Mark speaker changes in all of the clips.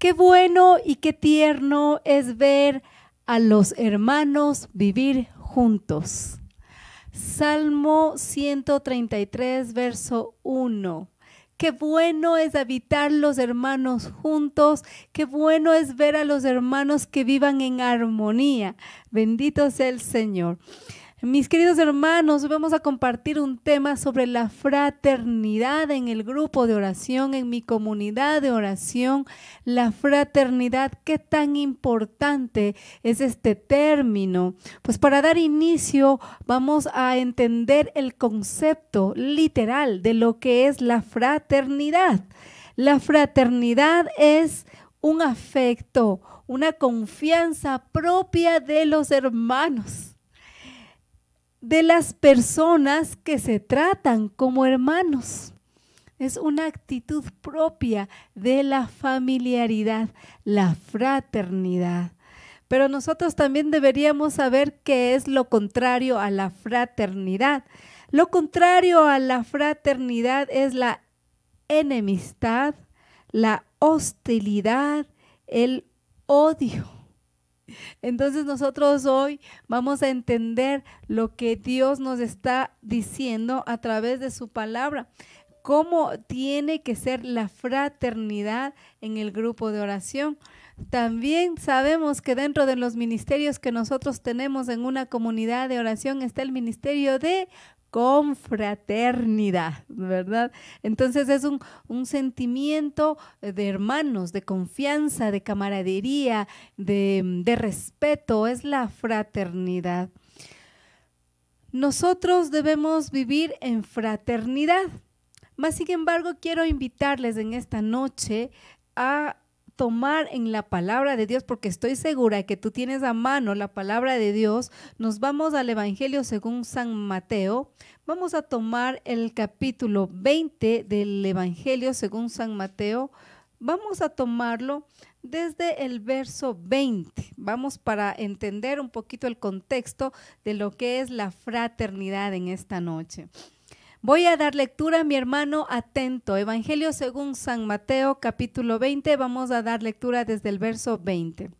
Speaker 1: Qué bueno y qué tierno es ver a los hermanos vivir juntos. Salmo 133, verso 1. Qué bueno es habitar los hermanos juntos, qué bueno es ver a los hermanos que vivan en armonía. Bendito sea el Señor. Mis queridos hermanos, vamos a compartir un tema sobre la fraternidad en el grupo de oración, en mi comunidad de oración. La fraternidad, ¿qué tan importante es este término? Pues para dar inicio vamos a entender el concepto literal de lo que es la fraternidad. La fraternidad es un afecto, una confianza propia de los hermanos de las personas que se tratan como hermanos. Es una actitud propia de la familiaridad, la fraternidad. Pero nosotros también deberíamos saber qué es lo contrario a la fraternidad. Lo contrario a la fraternidad es la enemistad, la hostilidad, el odio. Entonces nosotros hoy vamos a entender lo que Dios nos está diciendo a través de su palabra, cómo tiene que ser la fraternidad en el grupo de oración. También sabemos que dentro de los ministerios que nosotros tenemos en una comunidad de oración está el ministerio de fraternidad, ¿verdad? Entonces es un, sentimiento eh, de hermanos, de confianza, de camaradería, de, de respeto, es la fraternidad. Nosotros debemos vivir en fraternidad. Más sin embargo, quiero invitarles en esta noche a tomar en la palabra de Dios, porque estoy segura que tú tienes a mano la palabra de Dios, nos vamos al Evangelio según San Mateo. Vamos a tomar el capítulo 20 del Evangelio según San Mateo. Vamos a tomarlo desde el verso 20. Vamos para entender un poquito el contexto de lo que es la fraternidad en esta noche. Voy a dar lectura a mi hermano atento. Evangelio según San Mateo capítulo 20. Vamos a dar lectura desde el verso 20.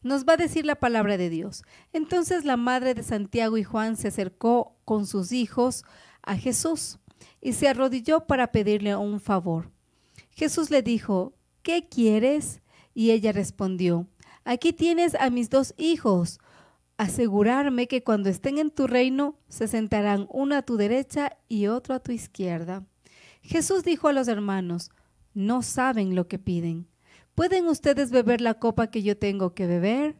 Speaker 1: Nos va a decir la palabra de Dios. Entonces la madre de Santiago y Juan se acercó con sus hijos a Jesús y se arrodilló para pedirle un favor. Jesús le dijo, ¿qué quieres? Y ella respondió, aquí tienes a mis dos hijos asegurarme que cuando estén en tu reino se sentarán uno a tu derecha y otro a tu izquierda. Jesús dijo a los hermanos, no saben lo que piden. ¿Pueden ustedes beber la copa que yo tengo que beber?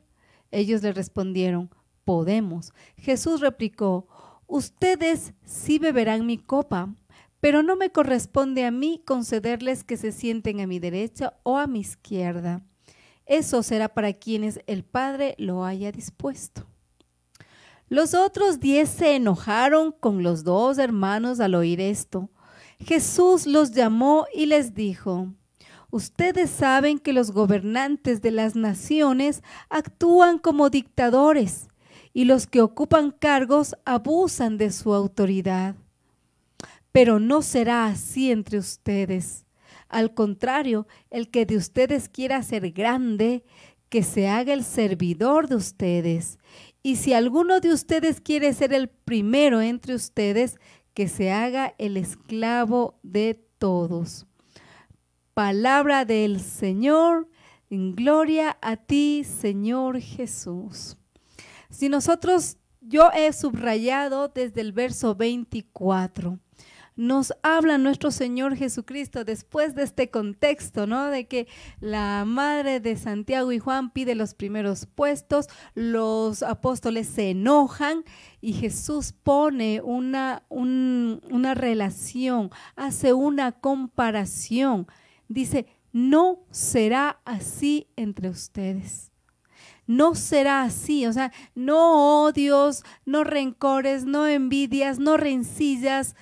Speaker 1: Ellos le respondieron, podemos. Jesús replicó, ustedes sí beberán mi copa, pero no me corresponde a mí concederles que se sienten a mi derecha o a mi izquierda eso será para quienes el Padre lo haya dispuesto. Los otros diez se enojaron con los dos hermanos al oír esto. Jesús los llamó y les dijo, Ustedes saben que los gobernantes de las naciones actúan como dictadores y los que ocupan cargos abusan de su autoridad. Pero no será así entre ustedes. Al contrario, el que de ustedes quiera ser grande, que se haga el servidor de ustedes. Y si alguno de ustedes quiere ser el primero entre ustedes, que se haga el esclavo de todos. Palabra del Señor, en gloria a ti, Señor Jesús. Si nosotros, yo he subrayado desde el verso 24 nos habla nuestro Señor Jesucristo después de este contexto, ¿no? De que la madre de Santiago y Juan pide los primeros puestos, los apóstoles se enojan y Jesús pone una, una relación, hace una comparación. Dice, no será así entre ustedes no será así. O sea, no odios, no rencores, no envidias, no rencillas,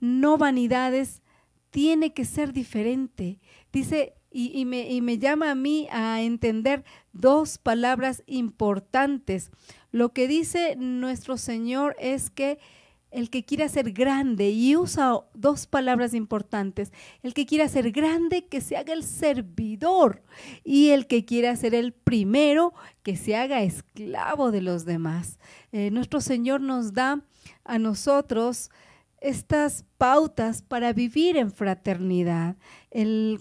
Speaker 1: no vanidades, tiene que ser diferente. Dice, y, me, llama a mí a entender dos palabras importantes. Lo que dice nuestro Señor es que el que quiera ser grande, y usa dos palabras importantes, el que quiera ser grande, que se haga el servidor, y el que quiera ser el primero, que se haga esclavo de los demás. Eh, nuestro Señor nos da a nosotros estas pautas para vivir en fraternidad.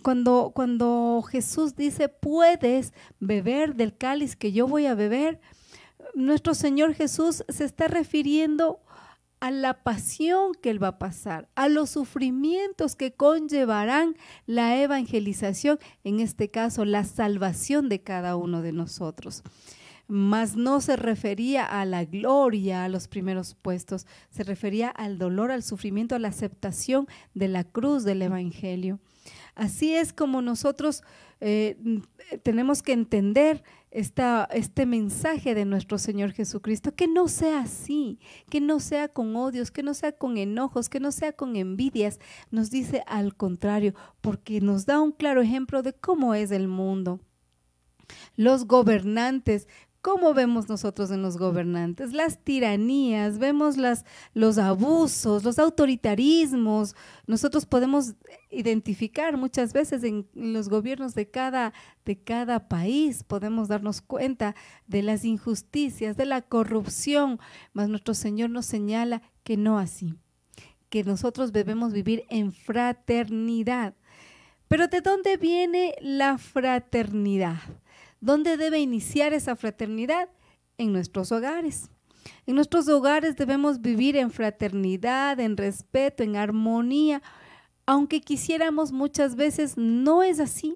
Speaker 1: cuando, cuando Jesús dice, puedes beber del cáliz que yo voy a beber, nuestro Señor Jesús se está refiriendo a la pasión que Él va a pasar, a los sufrimientos que conllevarán la evangelización, en este caso la salvación de cada uno de nosotros mas no se refería a la gloria, a los primeros puestos, se refería al dolor, al sufrimiento, a la aceptación de la cruz del Evangelio. Así es como nosotros eh, tenemos que entender este mensaje de nuestro Señor Jesucristo, que no sea así, que no sea con odios, que no sea con enojos, que no sea con envidias, nos dice al contrario, porque nos da un claro ejemplo de cómo es el mundo. Los gobernantes, ¿Cómo vemos nosotros en los gobernantes? Las tiranías, vemos las, los abusos, los autoritarismos. Nosotros podemos identificar muchas veces en los gobiernos de cada, de cada país, podemos darnos cuenta de las injusticias, de la corrupción, mas nuestro Señor nos señala que no así, que nosotros debemos vivir en fraternidad. Pero ¿de dónde viene la fraternidad? ¿Dónde debe iniciar esa fraternidad? En nuestros hogares. En nuestros hogares debemos vivir en fraternidad, en respeto, en armonía. Aunque quisiéramos muchas veces, no es así.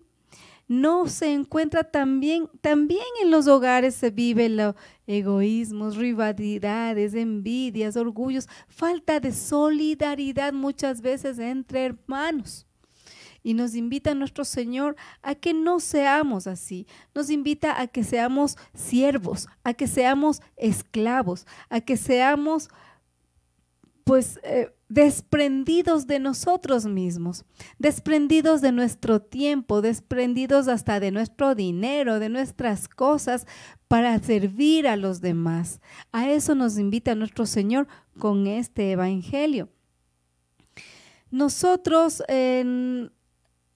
Speaker 1: No se encuentra también, también en los hogares se vive los egoísmos, rivalidades, envidias, orgullos, falta de solidaridad muchas veces entre hermanos. Y nos invita nuestro Señor a que no seamos así. Nos invita a que seamos siervos, a que seamos esclavos, a que seamos pues eh, desprendidos de nosotros mismos, desprendidos de nuestro tiempo, desprendidos hasta de nuestro dinero, de nuestras cosas, para servir a los demás. A eso nos invita nuestro Señor con este Evangelio. Nosotros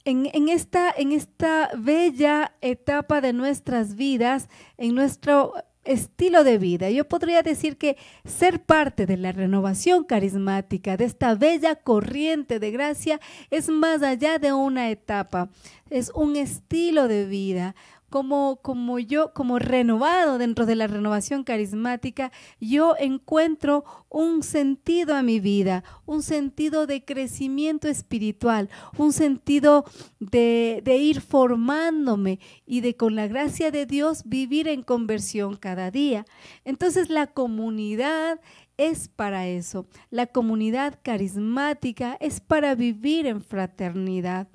Speaker 1: en, esta, en esta bella etapa de nuestras vidas, en nuestro estilo de vida. Yo podría decir que ser parte de la renovación carismática, de esta bella corriente de gracia, es más allá de una etapa, es un estilo de vida, como, yo, como renovado dentro de la renovación carismática, yo encuentro un sentido a mi vida, un sentido de crecimiento espiritual, un sentido de ir formándome y de con la gracia de Dios vivir en conversión cada día. Entonces la comunidad es para eso. La comunidad carismática es para vivir en fraternidad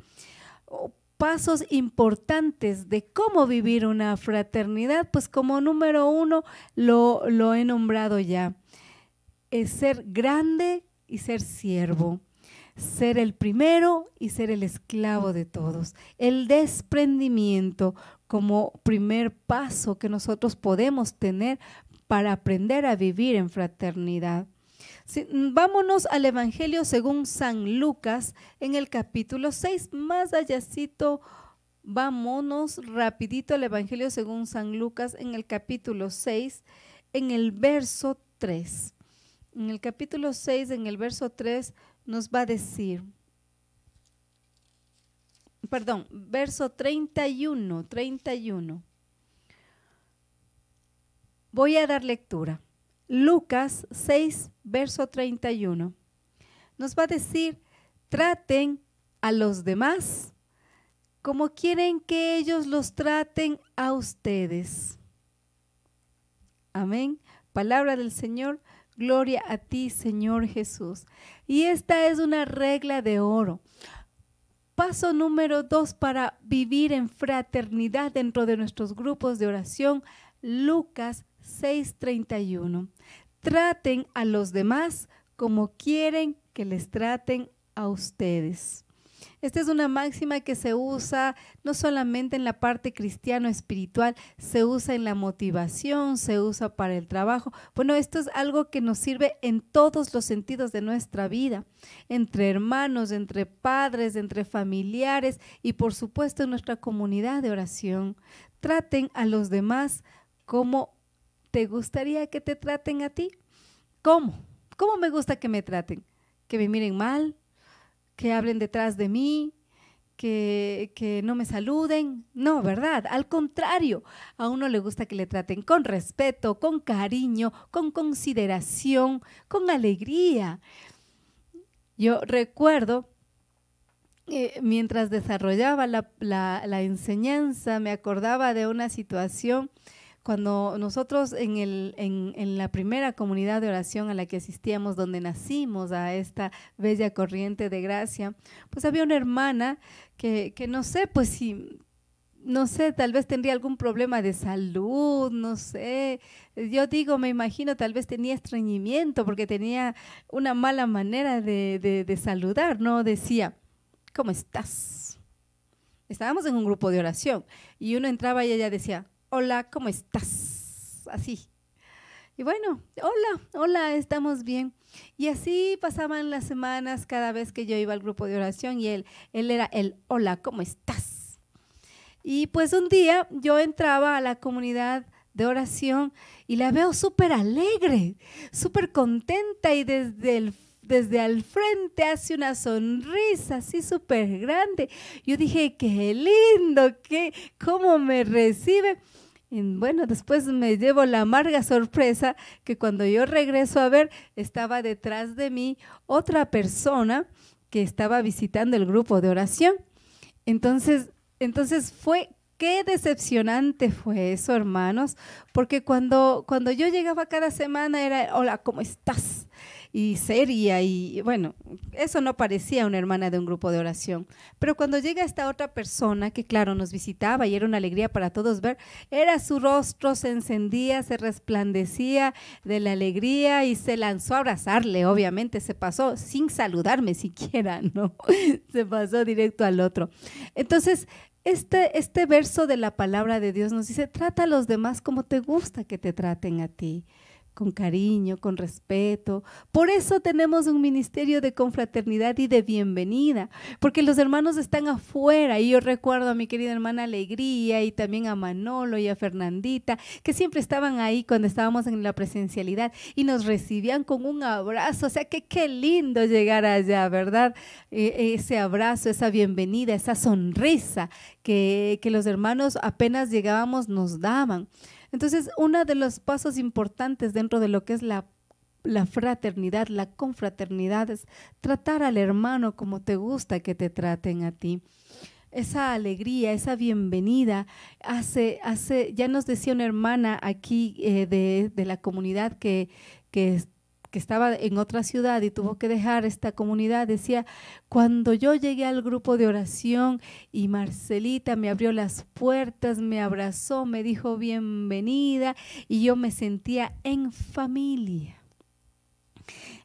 Speaker 1: pasos importantes de cómo vivir una fraternidad, pues como número uno lo, lo he nombrado ya. Es ser grande y ser siervo ser el primero y ser el esclavo de todos. El desprendimiento como primer paso que nosotros podemos tener para aprender a vivir en fraternidad. Mm, vámonos al Evangelio según San Lucas en el capítulo 6, más allácito. Vámonos rapidito al Evangelio según San Lucas en el capítulo 6, en el verso 3. En el capítulo 6, en el verso 3, nos va a decir, perdón, verso 31, 31. Voy a dar lectura. Lucas 6, verso 31. Nos va a decir, traten a los demás como quieren que ellos los traten a ustedes. Amén. Palabra del Señor, gloria a ti, Señor Jesús. Y esta es una regla de oro. Paso número dos para vivir en fraternidad dentro de nuestros grupos de oración, Lucas 6:31. Traten a los demás como quieren que les traten a ustedes. Esta es una máxima que se usa no solamente en la parte cristiano espiritual, se usa en la motivación, se usa para el trabajo. Bueno, esto es algo que nos sirve en todos los sentidos de nuestra vida, entre hermanos, entre padres, entre familiares y por supuesto en nuestra comunidad de oración. Traten a los demás como ¿Te gustaría que te traten a ti? ¿Cómo? ¿Cómo me gusta que me traten? ¿Que me miren mal? ¿Que hablen detrás de mí? Que, que, no me saluden. No, ¿verdad? Al contrario, a uno le gusta que le traten con respeto, con cariño, con consideración, con alegría. Yo recuerdo, eh, mientras desarrollaba la enseñanza, me acordaba de una situación cuando nosotros en, el, en, la primera comunidad de oración a la que asistíamos, donde nacimos a esta bella corriente de gracia, pues había una hermana que, no sé, pues si no sé, tal vez tendría algún problema de salud, no sé. Yo digo, me imagino, tal vez tenía estreñimiento porque tenía una mala manera de, de, saludar, ¿no? Decía, ¿cómo estás? Estábamos en un grupo de oración y uno entraba y ella decía, hola, ¿cómo estás? Así. Y bueno, hola, hola, estamos bien. Y así pasaban las semanas cada vez que yo iba al grupo de oración y él, él era el hola, ¿cómo estás? Y pues un día yo entraba a la comunidad de oración y la veo súper alegre, súper contenta y desde el desde al frente hace una sonrisa así súper grande. Yo dije, qué lindo, qué, cómo me recibe. Y bueno, después me llevo la amarga sorpresa que cuando yo regreso a ver, estaba detrás de mí otra persona que estaba visitando el grupo de oración. Entonces, entonces fue qué decepcionante fue eso, hermanos, porque cuando, cuando yo llegaba cada semana era, hola, ¿cómo estás? y seria y bueno, eso no parecía una hermana de un grupo de oración. Pero cuando llega esta otra persona, que claro, nos visitaba y era una alegría para todos ver, era su rostro, se encendía, se resplandecía de la alegría y se lanzó a abrazarle, obviamente, se pasó sin saludarme siquiera, ¿no? se pasó directo al otro. Entonces, este, este verso de la palabra de Dios nos dice, trata a los demás como te gusta que te traten a ti con cariño, con respeto. Por eso tenemos un ministerio de confraternidad y de bienvenida, porque los hermanos están afuera y yo recuerdo a mi querida hermana Alegría y también a Manolo y a Fernandita, que siempre estaban ahí cuando estábamos en la presencialidad y nos recibían con un abrazo, o sea que qué lindo llegar allá, ¿verdad? E, e, ese abrazo, esa bienvenida, esa sonrisa que los hermanos apenas llegábamos nos daban. Entonces, uno de los pasos importantes dentro de lo que es la, fraternidad, la confraternidad, es tratar al hermano como te gusta que te traten a ti esa alegría, esa bienvenida, hace, hace, ya nos decía una hermana aquí eh, de, la comunidad que, que que estaba en otra ciudad y tuvo que dejar esta comunidad, decía, cuando yo llegué al grupo de oración y Marcelita me abrió las puertas, me abrazó, me dijo bienvenida y yo me sentía en familia.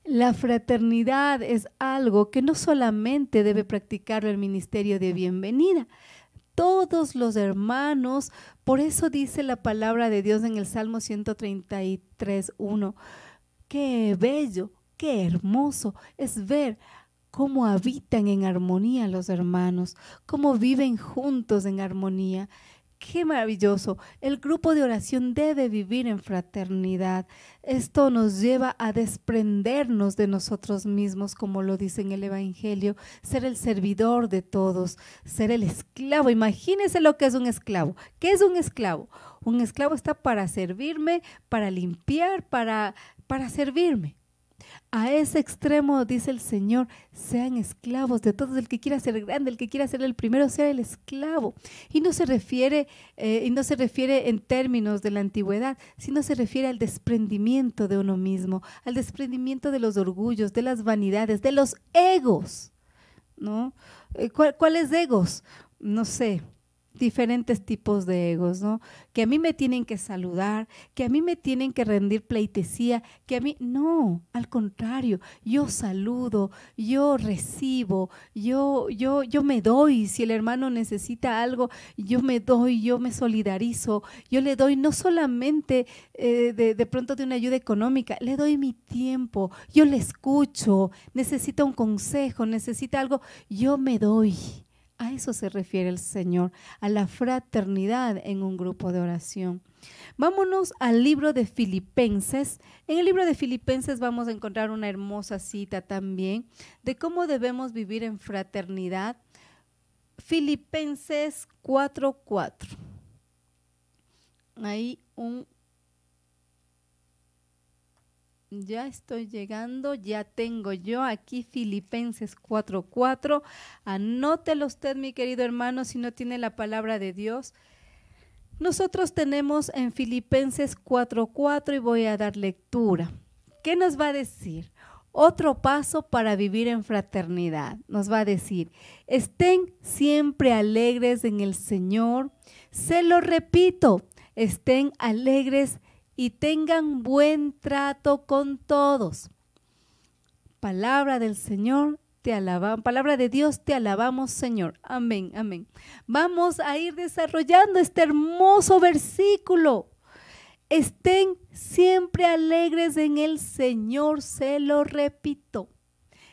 Speaker 1: La fraternidad es algo que no solamente debe practicar el ministerio de bienvenida, todos los hermanos. Por eso dice la palabra de Dios en el Salmo 133, 1. Qué bello, qué hermoso es ver cómo habitan en armonía los hermanos, cómo viven juntos en armonía. Qué maravilloso. El grupo de oración debe vivir en fraternidad. Esto nos lleva a desprendernos de nosotros mismos, como lo dice en el Evangelio, ser el servidor de todos, ser el esclavo. Imagínense lo que es un esclavo. ¿Qué es un esclavo? Un esclavo está para servirme, para limpiar, para para servirme. A ese extremo, dice el Señor, sean esclavos de todos, el que quiera ser grande, el que quiera ser el primero, sea el esclavo. Y no se refiere, eh, y no se refiere en términos de la antigüedad, sino se refiere al desprendimiento de uno mismo, al desprendimiento de los orgullos, de las vanidades, de los egos. ¿no? Eh, ¿Cuáles egos? No sé, diferentes tipos de egos, ¿no? Que a mí me tienen que saludar, que a mí me tienen que rendir pleitesía, que a mí, no, al contrario, yo saludo, yo recibo, yo, yo, yo me doy, si el hermano necesita algo, yo me doy, yo me solidarizo, yo le doy no solamente eh, de, de pronto de una ayuda económica, le doy mi tiempo, yo le escucho, necesita un consejo, necesita algo, yo me doy a eso se refiere el Señor, a la fraternidad en un grupo de oración. Vámonos al libro de Filipenses. En el libro de Filipenses vamos a encontrar una hermosa cita también de cómo debemos vivir en fraternidad. Filipenses 4:4. Hay un ya estoy llegando, ya tengo yo aquí Filipenses 4:4. Anótelo usted, mi querido hermano, si no tiene la palabra de Dios. Nosotros tenemos en Filipenses 4:4 y voy a dar lectura. ¿Qué nos va a decir? Otro paso para vivir en fraternidad. Nos va a decir, estén siempre alegres en el Señor. Se lo repito, estén alegres y tengan buen trato con todos. Palabra del Señor, te alabamos, palabra de Dios, te alabamos, Señor. Amén, amén. Vamos a ir desarrollando este hermoso versículo. Estén siempre alegres en el Señor, se lo repito.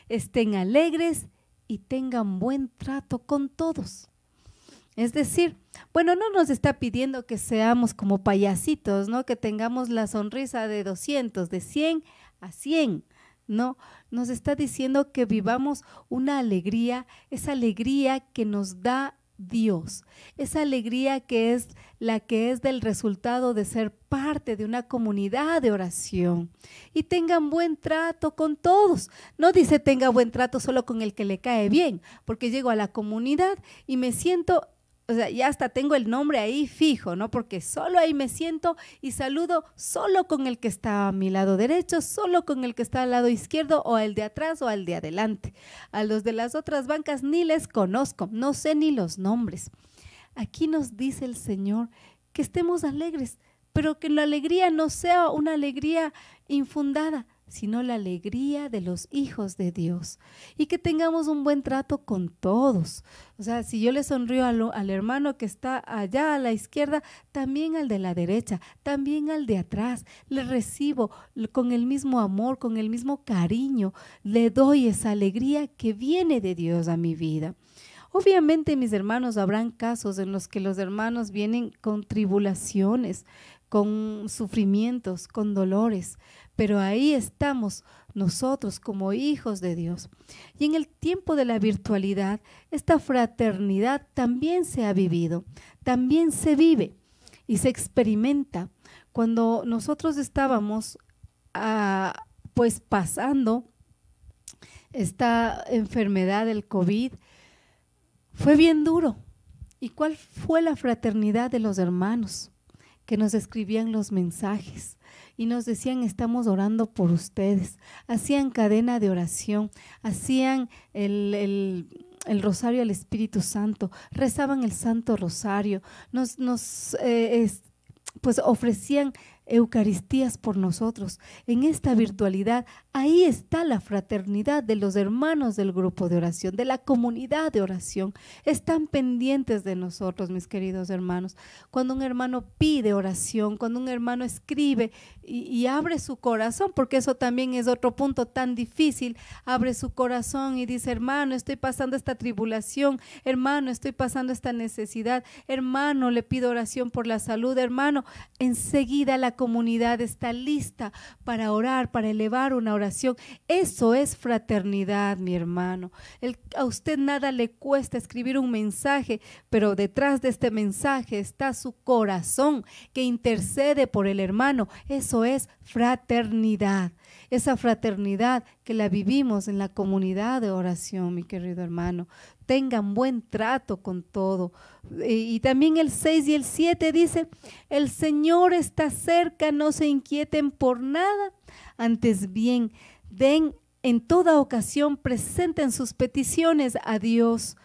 Speaker 1: Estén alegres y tengan buen trato con todos. Es decir, bueno, no nos está pidiendo que seamos como payasitos, ¿no? Que tengamos la sonrisa de 200, de 100 a 100, ¿no? Nos está diciendo que vivamos una alegría, esa alegría que nos da Dios, esa alegría que es la que es del resultado de ser parte de una comunidad de oración. Y tengan buen trato con todos. No dice tenga buen trato solo con el que le cae bien, porque llego a la comunidad y me siento o sea, ya hasta tengo el nombre ahí fijo, ¿no? Porque solo ahí me siento y saludo solo con el que está a mi lado derecho, solo con el que está al lado izquierdo o el de atrás o al de adelante. A los de las otras bancas ni les conozco, no sé ni los nombres. Aquí nos dice el Señor que estemos alegres, pero que la alegría no sea una alegría infundada, sino la alegría de los hijos de Dios. Y que tengamos un buen trato con todos. O sea, si yo le sonrío al, al, hermano que está allá a la izquierda, también al de la derecha, también al de atrás, le recibo con el mismo amor, con el mismo cariño, le doy esa alegría que viene de Dios a mi vida. Obviamente, mis hermanos, habrán casos en los que los hermanos vienen con tribulaciones, con sufrimientos, con dolores, pero ahí estamos nosotros como hijos de Dios. Y en el tiempo de la virtualidad, esta fraternidad también se ha vivido, también se vive y se experimenta. Cuando nosotros estábamos ah, pues pasando esta enfermedad del COVID, fue bien duro. ¿Y cuál fue la fraternidad de los hermanos? que nos escribían los mensajes y nos decían, estamos orando por ustedes. Hacían cadena de oración, hacían el, el, el rosario al Espíritu Santo, rezaban el Santo Rosario, nos, nos eh, pues ofrecían Eucaristías por nosotros. En esta virtualidad Ahí está la fraternidad de los hermanos del grupo de oración, de la comunidad de oración. Están pendientes de nosotros, mis queridos hermanos. Cuando un hermano pide oración, cuando un hermano escribe y, abre su corazón, porque eso también es otro punto tan difícil, abre su corazón y dice, hermano, estoy pasando esta tribulación, hermano, estoy pasando esta necesidad, hermano, le pido oración por la salud, hermano, enseguida la comunidad está lista para orar, para elevar una oración eso es fraternidad, mi hermano. a usted nada le cuesta escribir un mensaje, pero detrás de este mensaje está su corazón que intercede por el hermano. Eso es fraternidad. Esa fraternidad que la vivimos en la comunidad de oración, mi querido hermano tengan buen trato con todo. Y también el 6 y el 7 dice, el Señor está cerca, no se inquieten por nada, antes bien, den en toda ocasión, presenten sus peticiones a Dios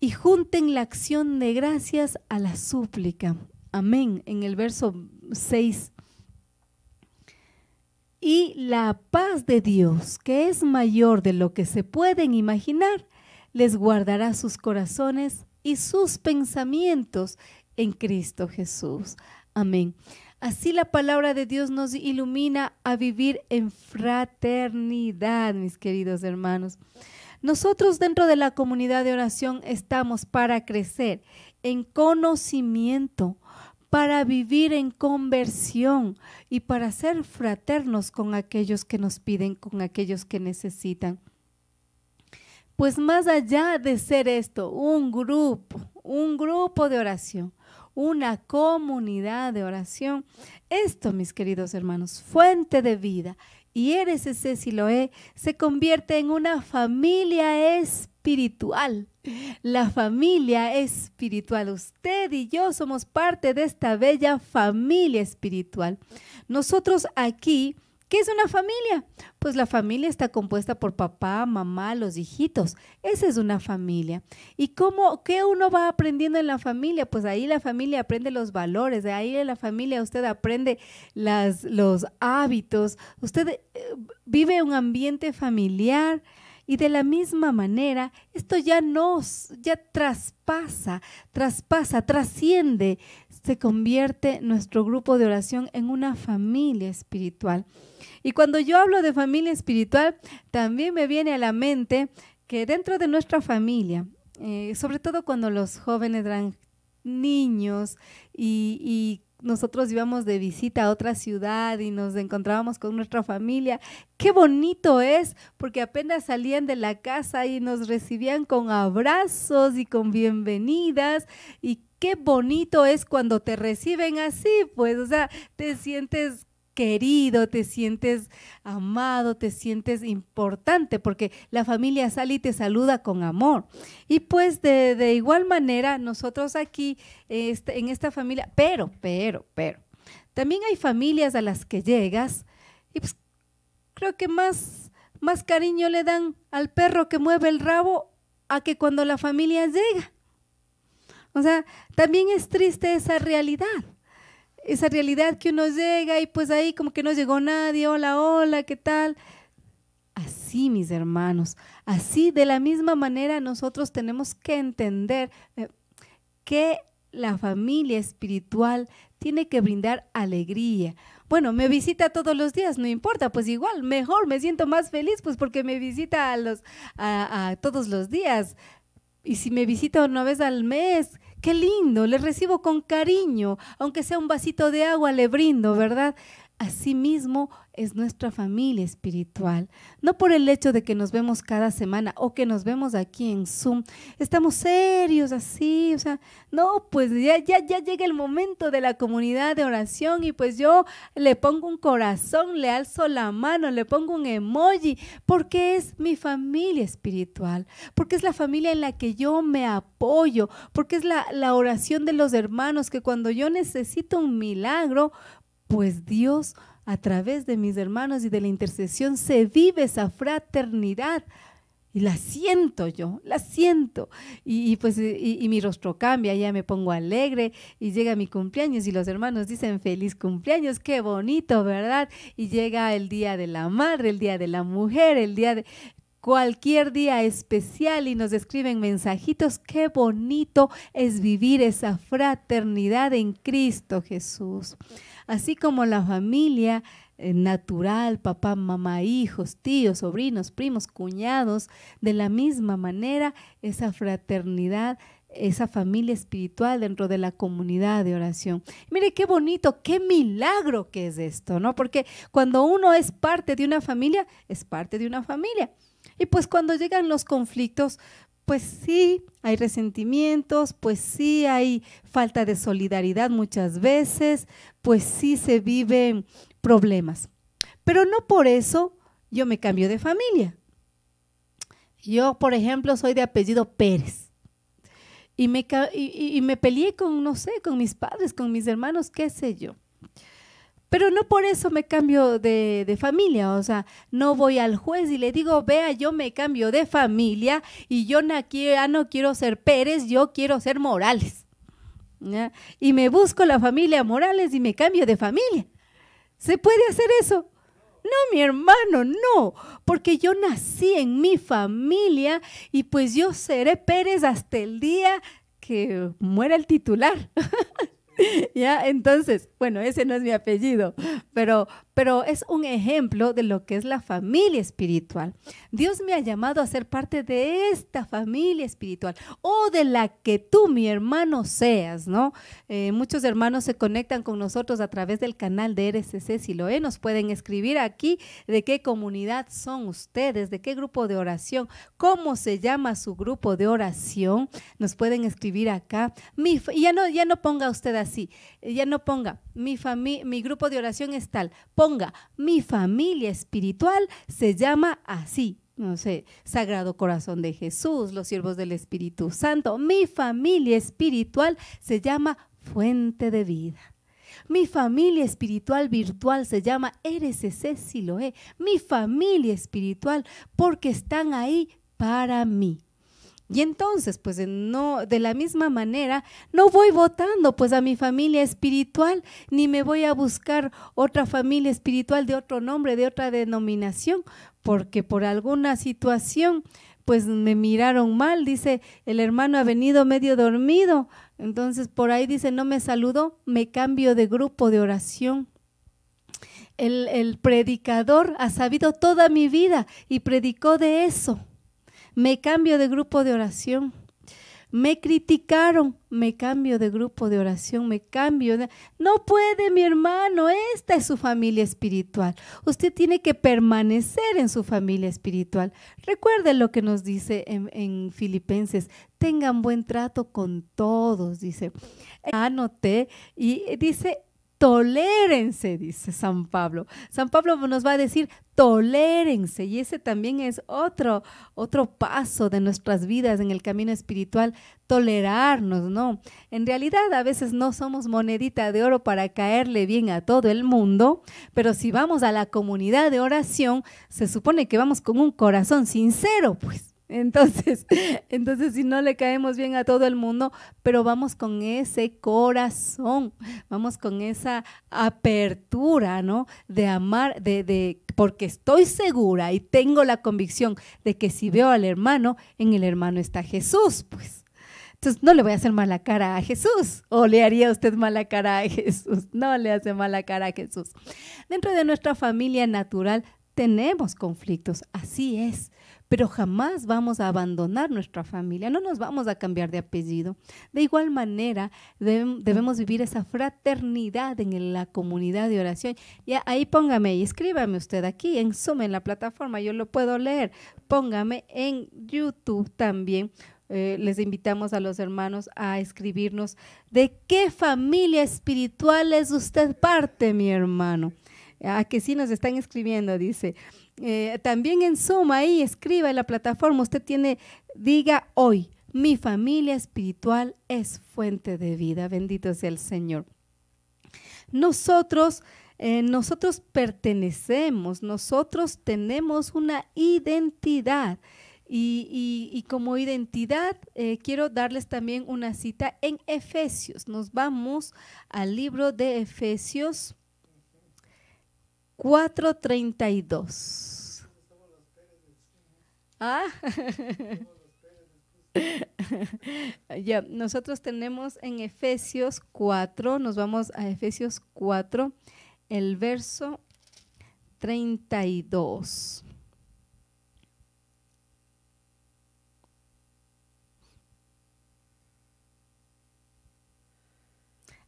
Speaker 1: y junten la acción de gracias a la súplica. Amén, en el verso 6. Y la paz de Dios, que es mayor de lo que se pueden imaginar, les guardará sus corazones y sus pensamientos en Cristo Jesús. Amén. Así la palabra de Dios nos ilumina a vivir en fraternidad, mis queridos hermanos. Nosotros dentro de la comunidad de oración estamos para crecer en conocimiento, para vivir en conversión y para ser fraternos con aquellos que nos piden, con aquellos que necesitan. Pues más allá de ser esto, un grupo, un grupo de oración, una comunidad de oración, esto, mis queridos hermanos, fuente de vida y lo es, se convierte en una familia espiritual. La familia espiritual. Usted y yo somos parte de esta bella familia espiritual. Nosotros aquí ¿Qué es una familia? Pues la familia está compuesta por papá, mamá, los hijitos. Esa es una familia. ¿Y cómo, qué uno va aprendiendo en la familia? Pues ahí la familia aprende los valores, de ahí en la familia usted aprende las, los hábitos, usted eh, vive un ambiente familiar. Y de la misma manera, esto ya nos, ya traspasa, traspasa, trasciende se convierte nuestro grupo de oración en una familia espiritual. Y cuando yo hablo de familia espiritual, también me viene a la mente que dentro de nuestra familia, eh, sobre todo cuando los jóvenes eran niños y, nosotros íbamos de visita a otra ciudad y nos encontrábamos con nuestra familia. Qué bonito es, porque apenas salían de la casa y nos recibían con abrazos y con bienvenidas. Y qué bonito es cuando te reciben así, pues, o sea, te sientes querido, te sientes amado, te sientes importante, porque la familia sale y te saluda con amor. Y pues de, igual manera, nosotros aquí este, en esta familia, pero, pero, pero, también hay familias a las que llegas y pues creo que más, más cariño le dan al perro que mueve el rabo a que cuando la familia llega. O sea, también es triste esa realidad. Esa realidad que uno llega y pues ahí como que no llegó nadie, hola, hola, ¿qué tal? Así, mis hermanos, así de la misma manera nosotros tenemos que entender eh, que la familia espiritual tiene que brindar alegría. Bueno, me visita todos los días, no importa, pues igual, mejor, me siento más feliz, pues porque me visita todos los días y si me visita una vez al mes, qué lindo, le recibo con cariño, aunque sea un vasito de agua le brindo, ¿verdad? Asimismo es nuestra familia espiritual. No por el hecho de que nos vemos cada semana o que nos vemos aquí en Zoom. Estamos serios así, o sea, no, pues ya, ya, llega el momento de la comunidad de oración y pues yo le pongo un corazón, le alzo la mano, le pongo un emoji, porque es mi familia espiritual, porque es la familia en la que yo me apoyo, porque es la, la oración de los hermanos que cuando yo necesito un milagro, pues Dios a través de mis hermanos y de la intercesión se vive esa fraternidad. Y la siento yo, la siento. Y, pues eh, y mi rostro cambia, ya me pongo alegre y llega mi cumpleaños y los hermanos dicen feliz cumpleaños, qué bonito, ¿verdad? Y llega el día de la madre, el día de la mujer, el día de cualquier día especial y nos escriben mensajitos, qué bonito es vivir esa fraternidad en Cristo Jesús así como la familia eh, natural, papá, mamá, hijos, tíos, sobrinos, primos, cuñados, de la misma manera, esa fraternidad esa familia espiritual dentro de la comunidad de oración. Mire qué bonito, qué milagro que es esto, ¿no? Porque cuando uno es parte de una familia, es parte de una familia. Y pues cuando llegan los conflictos, pues sí, hay resentimientos, pues sí, hay falta de solidaridad muchas veces, pues sí se viven problemas. Pero no por eso yo me cambio de familia. Yo, por ejemplo, soy de apellido Pérez. Y me, y, me peleé con, no sé, con mis padres, con mis hermanos, qué sé yo. Pero no por eso me cambio de, familia, o sea, no voy al juez y le digo, vea, yo me cambio de familia y yo no, ya no quiero ser Pérez, yo quiero ser Morales. Y me busco la familia Morales y me cambio de familia. ¿Se puede hacer eso? No, mi hermano, no, porque yo nací en mi familia y pues yo seré Pérez hasta el día que muera el titular. ya, entonces, bueno, ese no es mi apellido, pero, pero es un ejemplo de lo que es la familia espiritual. Dios me ha llamado a ser parte de esta familia espiritual o de la que tú, mi hermano, seas, ¿no? Eh, muchos hermanos se conectan con nosotros a través del canal de RCC Loe. Nos pueden escribir aquí de qué comunidad son ustedes, de qué grupo de oración, cómo se llama su grupo de oración. Nos pueden escribir acá. Mi, ya, no, ya no ponga usted así. Ya no ponga, mi, mi grupo de oración es tal. Ponga, mi familia espiritual se llama así no sé, Sagrado Corazón de Jesús, los siervos del Espíritu Santo. Mi familia espiritual se llama Fuente de Vida. Mi familia espiritual virtual se llama RCC Siloé. Mi familia espiritual porque están ahí para mí. Y entonces, pues no, de la misma manera, no voy votando pues a mi familia espiritual, ni me voy a buscar otra familia espiritual de otro nombre, de otra denominación, porque por alguna situación pues me miraron mal, dice, el hermano ha venido medio dormido, entonces por ahí dice, no me saludó, me cambio de grupo de oración. El, el predicador ha sabido toda mi vida y predicó de eso me cambio de grupo de oración. Me criticaron, me cambio de grupo de oración, me cambio. No puede mi hermano, esta es su familia espiritual. Usted tiene que permanecer en su familia espiritual. Recuerde lo que nos dice en, en Filipenses, tengan buen trato con todos, dice. Anoté y dice, tolérense, dice San Pablo. San Pablo nos va a decir, tolérense. Y ese también es otro, otro paso de nuestras vidas en el camino espiritual, tolerarnos, ¿no? En realidad a veces no somos monedita de oro para caerle bien a todo el mundo, pero si vamos a la comunidad de oración, se supone que vamos con un corazón sincero, pues. Entonces, entonces si no le caemos bien a todo el mundo, pero vamos con ese corazón, vamos con esa apertura, ¿no? De amar, de, de porque estoy segura y tengo la convicción de que si veo al hermano, en el hermano está Jesús, pues. Entonces no le voy a hacer mala cara a Jesús o le haría usted mala cara a Jesús. No le hace mala cara a Jesús. Dentro de nuestra familia natural tenemos conflictos, así es pero jamás vamos a abandonar nuestra familia, no nos vamos a cambiar de apellido. De igual manera, debemos vivir esa fraternidad en la comunidad de oración. Y ahí póngame y escríbame usted aquí en Zoom, en la plataforma, yo lo puedo leer. Póngame en YouTube también. Eh, les invitamos a los hermanos a escribirnos de qué familia espiritual es usted parte, mi hermano a que sí nos están escribiendo, dice. Eh, también en Suma, ahí escriba en la plataforma, usted tiene, diga hoy, mi familia espiritual es fuente de vida, bendito sea el Señor. Nosotros, eh, nosotros pertenecemos, nosotros tenemos una identidad. Y, como identidad, eh, quiero darles también una cita en Efesios. Nos vamos al libro de Efesios. 4.32. Ah. ya, nosotros tenemos en Efesios 4, nos vamos a Efesios 4, el verso 32.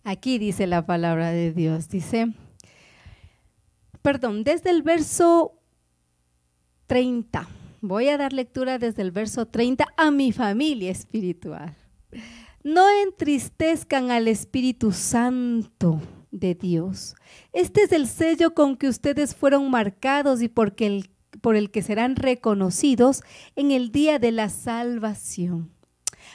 Speaker 1: Aquí dice la palabra de Dios, dice, perdón, desde el verso 30. Voy a dar lectura desde el verso 30 a mi familia espiritual. No entristezcan al Espíritu Santo de Dios. Este es el sello con que ustedes fueron marcados y por el que serán reconocidos en el día de la salvación.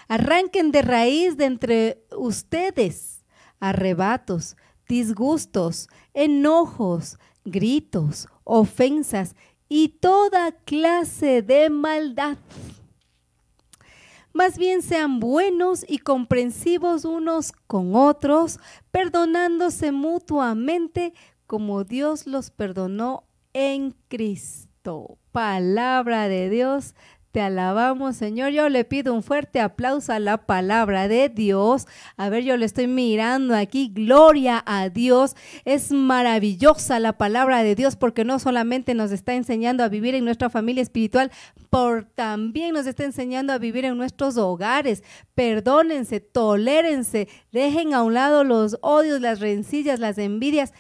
Speaker 1: Arranquen de raíz de entre ustedes arrebatos, disgustos, enojos, gritos, ofensas y toda clase de maldad. Más bien sean buenos y comprensivos unos con otros, perdonándose mutuamente como Dios los perdonó en Cristo. Palabra de Dios, alabamos, Señor. Yo le pido un fuerte aplauso a la palabra de Dios. A ver, yo le estoy mirando aquí. Gloria a Dios. Es maravillosa la palabra de Dios porque no solamente nos está enseñando a vivir en nuestra familia espiritual, por también nos está enseñando a vivir en nuestros hogares. Perdónense, tolérense, dejen a un lado los odios, las rencillas, las envidias.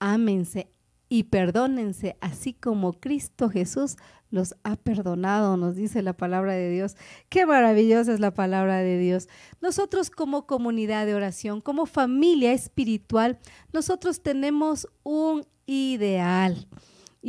Speaker 1: Ámense, y perdónense, así como Cristo Jesús los ha perdonado, nos dice la palabra de Dios. Qué maravillosa es la palabra de Dios. Nosotros como comunidad de oración, como familia espiritual, nosotros tenemos un ideal.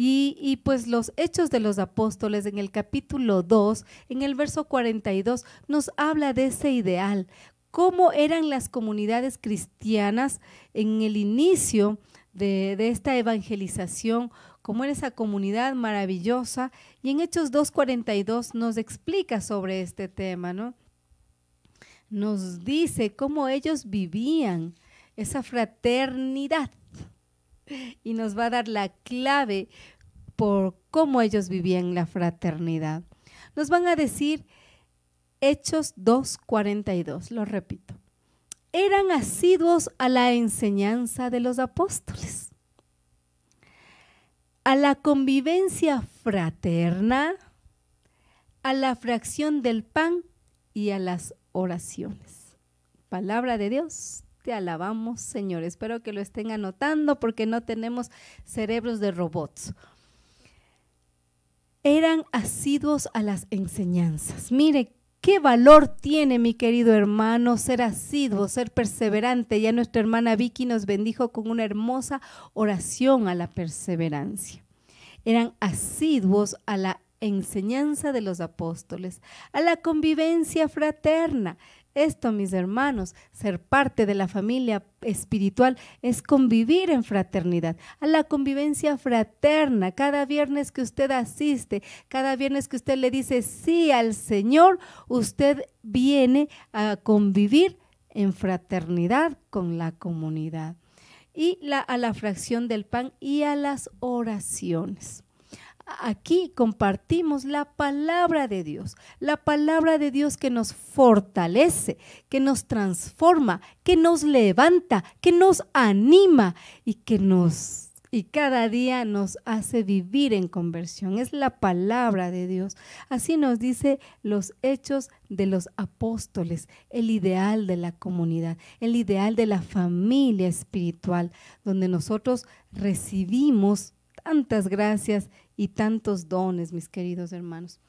Speaker 1: Y, pues los hechos de los apóstoles en el capítulo 2, en el verso 42, nos habla de ese ideal, cómo eran las comunidades cristianas en el inicio de, esta evangelización, como en esa comunidad maravillosa. Y en Hechos 2.42 nos explica sobre este tema, ¿no? Nos dice cómo ellos vivían esa fraternidad y nos va a dar la clave por cómo ellos vivían la fraternidad. Nos van a decir Hechos 2.42, lo repito eran asiduos a la enseñanza de los apóstoles, a la convivencia fraterna, a la fracción del pan y a las oraciones. Palabra de Dios, te alabamos Señor. Espero que lo estén anotando porque no tenemos cerebros de robots. Eran asiduos a las enseñanzas. Mire ¿Qué valor tiene, mi querido hermano, ser asiduo, ser perseverante? Ya nuestra hermana Vicky nos bendijo con una hermosa oración a la perseverancia. Eran asiduos a la enseñanza de los apóstoles, a la convivencia fraterna, esto, mis hermanos, ser parte de la familia espiritual es convivir en fraternidad, a la convivencia fraterna. Cada viernes que usted asiste, cada viernes que usted le dice sí al Señor, usted viene a convivir en fraternidad con la comunidad. Y a la fracción del pan y a las oraciones aquí compartimos la palabra de Dios, la palabra de Dios que nos fortalece, que nos transforma, que nos levanta, que nos anima y que nos y cada día nos hace vivir en conversión. Es la palabra de Dios. Así nos dice los hechos de los apóstoles, el ideal de la comunidad, el ideal de la familia espiritual, donde nosotros recibimos tantas gracias y tantos dones, mis queridos hermanos.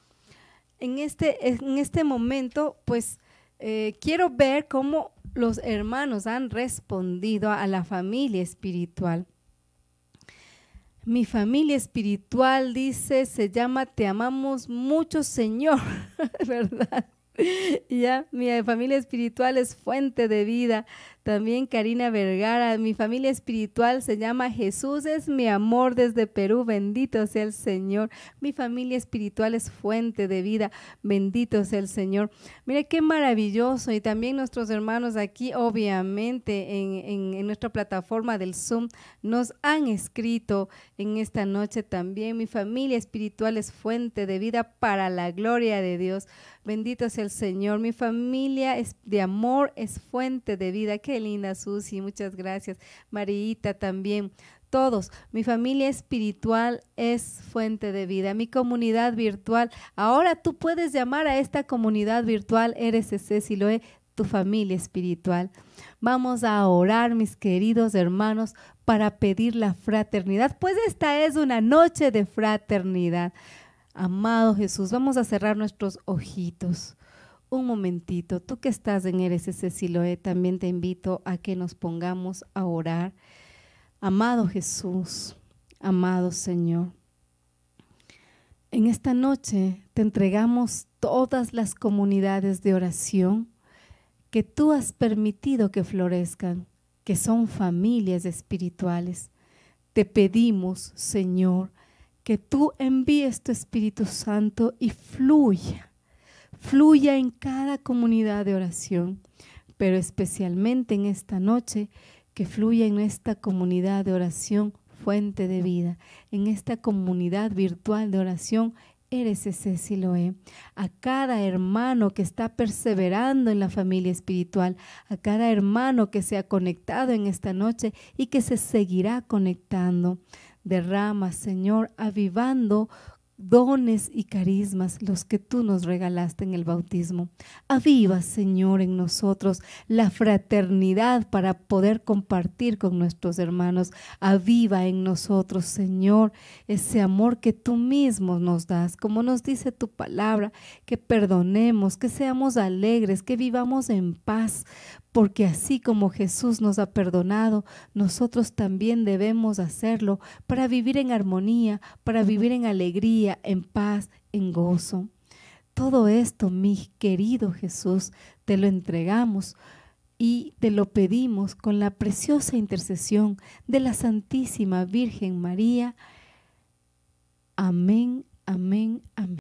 Speaker 1: En este, en este momento, pues eh, quiero ver cómo los hermanos han respondido a la familia espiritual. Mi familia espiritual dice, se llama Te amamos mucho, Señor, ¿verdad? ya, mi familia espiritual es fuente de vida, también Karina Vergara, mi familia espiritual se llama Jesús, es mi amor desde Perú, bendito sea el Señor. Mi familia espiritual es fuente de vida, bendito sea el Señor. Mira qué maravilloso. Y también nuestros hermanos aquí, obviamente, en, nuestra plataforma del Zoom, nos han escrito en esta noche también. Mi familia espiritual es fuente de vida para la gloria de Dios. Bendito sea el Señor. Mi familia es de amor es fuente de vida linda, Susi, muchas gracias. Marita también. Todos, mi familia espiritual es fuente de vida, mi comunidad virtual. Ahora tú puedes llamar a esta comunidad virtual lo es tu familia espiritual. Vamos a orar, mis queridos hermanos, para pedir la fraternidad, pues esta es una noche de fraternidad. Amado Jesús, vamos a cerrar nuestros ojitos un momentito, tú que estás en Ese Siloé, también te invito a que nos pongamos a orar. Amado Jesús, amado Señor, en esta noche te entregamos todas las comunidades de oración que tú has permitido que florezcan, que son familias espirituales. Te pedimos, Señor, que tú envíes tu Espíritu Santo y fluya fluya en cada comunidad de oración, pero especialmente en esta noche, que fluya en esta comunidad de oración fuente de vida, en esta comunidad virtual de oración Eres ese Siloé. A cada hermano que está perseverando en la familia espiritual, a cada hermano que se ha conectado en esta noche y que se seguirá conectando. Derrama, Señor, avivando dones y carismas los que tú nos regalaste en el bautismo. Aviva, Señor, en nosotros la fraternidad para poder compartir con nuestros hermanos. Aviva en nosotros, Señor, ese amor que tú mismo nos das, como nos dice tu palabra, que perdonemos, que seamos alegres, que vivamos en paz, porque así como Jesús nos ha perdonado, nosotros también debemos hacerlo para vivir en armonía, para vivir en alegría, en paz, en gozo. Todo esto, mi querido Jesús, te lo entregamos y te lo pedimos con la preciosa intercesión de la Santísima Virgen María. Amén, amén, amén.